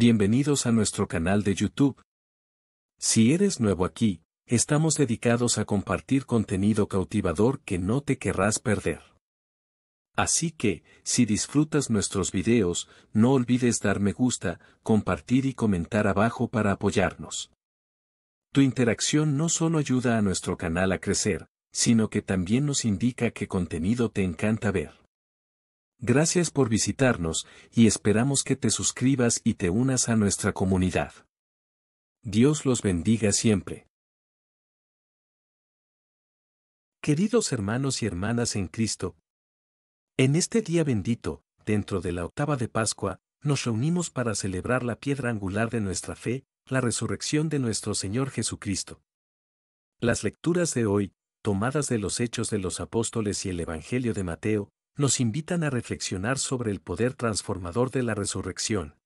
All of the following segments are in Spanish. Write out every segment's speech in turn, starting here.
Bienvenidos a nuestro canal de YouTube. Si eres nuevo aquí, estamos dedicados a compartir contenido cautivador que no te querrás perder. Así que, si disfrutas nuestros videos, no olvides dar me gusta, compartir y comentar abajo para apoyarnos. Tu interacción no solo ayuda a nuestro canal a crecer, sino que también nos indica qué contenido te encanta ver. Gracias por visitarnos y esperamos que te suscribas y te unas a nuestra comunidad. Dios los bendiga siempre. Queridos hermanos y hermanas en Cristo, en este día bendito, dentro de la octava de Pascua, nos reunimos para celebrar la piedra angular de nuestra fe, la resurrección de nuestro Señor Jesucristo. Las lecturas de hoy, tomadas de los Hechos de los Apóstoles y el Evangelio de Mateo, nos invitan a reflexionar sobre el poder transformador de la resurrección.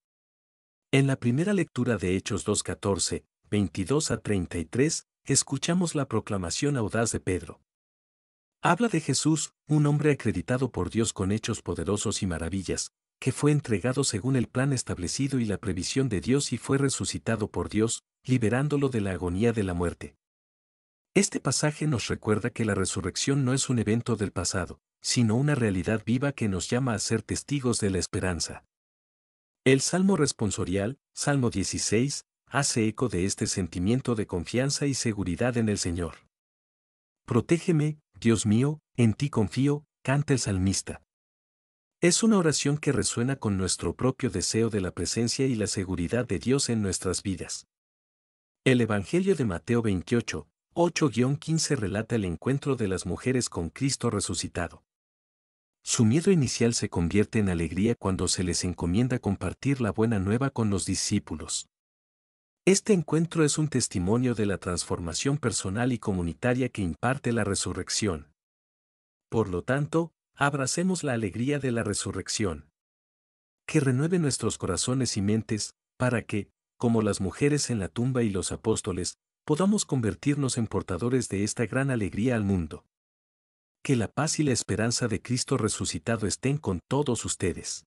En la primera lectura de Hechos 2.14, 22 a 33, escuchamos la proclamación audaz de Pedro. Habla de Jesús, un hombre acreditado por Dios con hechos poderosos y maravillas, que fue entregado según el plan establecido y la previsión de Dios y fue resucitado por Dios, liberándolo de la agonía de la muerte. Este pasaje nos recuerda que la resurrección no es un evento del pasado, sino una realidad viva que nos llama a ser testigos de la esperanza. El Salmo responsorial, Salmo 16, hace eco de este sentimiento de confianza y seguridad en el Señor. Protégeme, Dios mío, en ti confío, canta el salmista. Es una oración que resuena con nuestro propio deseo de la presencia y la seguridad de Dios en nuestras vidas. El Evangelio de Mateo 28, 8-15 relata el encuentro de las mujeres con Cristo resucitado. Su miedo inicial se convierte en alegría cuando se les encomienda compartir la buena nueva con los discípulos. Este encuentro es un testimonio de la transformación personal y comunitaria que imparte la resurrección. Por lo tanto, abracemos la alegría de la resurrección. Que renueve nuestros corazones y mentes, para que, como las mujeres en la tumba y los apóstoles, podamos convertirnos en portadores de esta gran alegría al mundo. Que la paz y la esperanza de Cristo resucitado estén con todos ustedes.